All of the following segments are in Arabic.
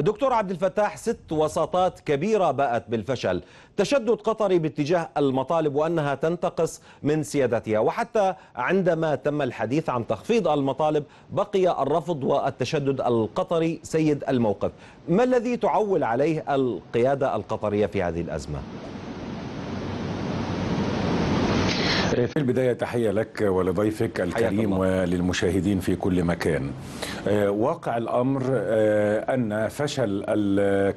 دكتور عبد الفتاح ست وساطات كبيرة باءت بالفشل تشدد قطري باتجاه المطالب وأنها تنتقص من سيادتها وحتى عندما تم الحديث عن تخفيض المطالب بقي الرفض والتشدد القطري سيد الموقف ما الذي تعول عليه القيادة القطرية في هذه الأزمة؟ في البداية تحية لك ولضيفك الكريم وللمشاهدين في كل مكان آه، واقع الأمر آه، أن فشل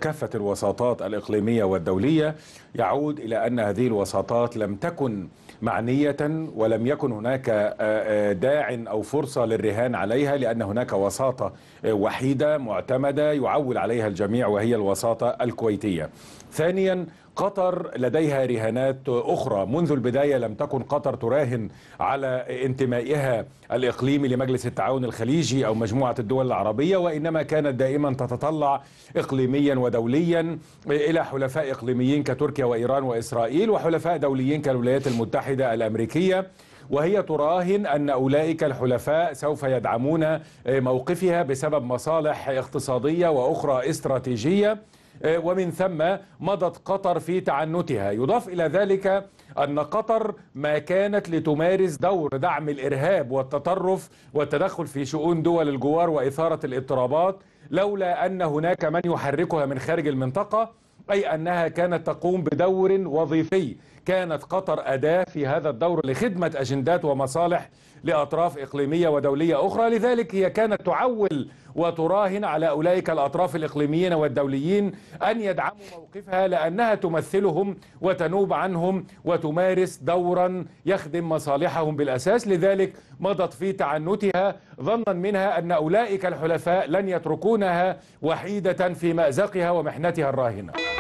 كافة الوساطات الإقليمية والدولية يعود إلى أن هذه الوساطات لم تكن معنية ولم يكن هناك آه، داع أو فرصة للرهان عليها لأن هناك وساطة وحيدة معتمدة يعول عليها الجميع وهي الوساطة الكويتية ثانيا قطر لديها رهانات أخرى منذ البداية لم تكن قطر تراهن على انتمائها الإقليمي لمجلس التعاون الخليجي أو مجموعة الدول العربية وإنما كانت دائما تتطلع إقليميا ودوليا إلى حلفاء إقليميين كتركيا وإيران وإسرائيل وحلفاء دوليين كالولايات المتحدة الأمريكية وهي تراهن أن أولئك الحلفاء سوف يدعمون موقفها بسبب مصالح اقتصادية وأخرى استراتيجية آه، ومن ثم مضت قطر في تعنتها يضاف إلى ذلك أن قطر ما كانت لتمارس دور دعم الإرهاب والتطرف والتدخل في شؤون دول الجوار وإثارة الاضطرابات لولا أن هناك من يحركها من خارج المنطقة أي أنها كانت تقوم بدور وظيفي كانت قطر أداة في هذا الدور لخدمة أجندات ومصالح لأطراف إقليمية ودولية أخرى لذلك هي كانت تعول وتراهن على أولئك الأطراف الإقليميين والدوليين أن يدعموا موقفها لأنها تمثلهم وتنوب عنهم وتمارس دورا يخدم مصالحهم بالأساس لذلك مضت في تعنتها ظنا منها أن أولئك الحلفاء لن يتركونها وحيدة في مأزقها ومحنتها الراهنة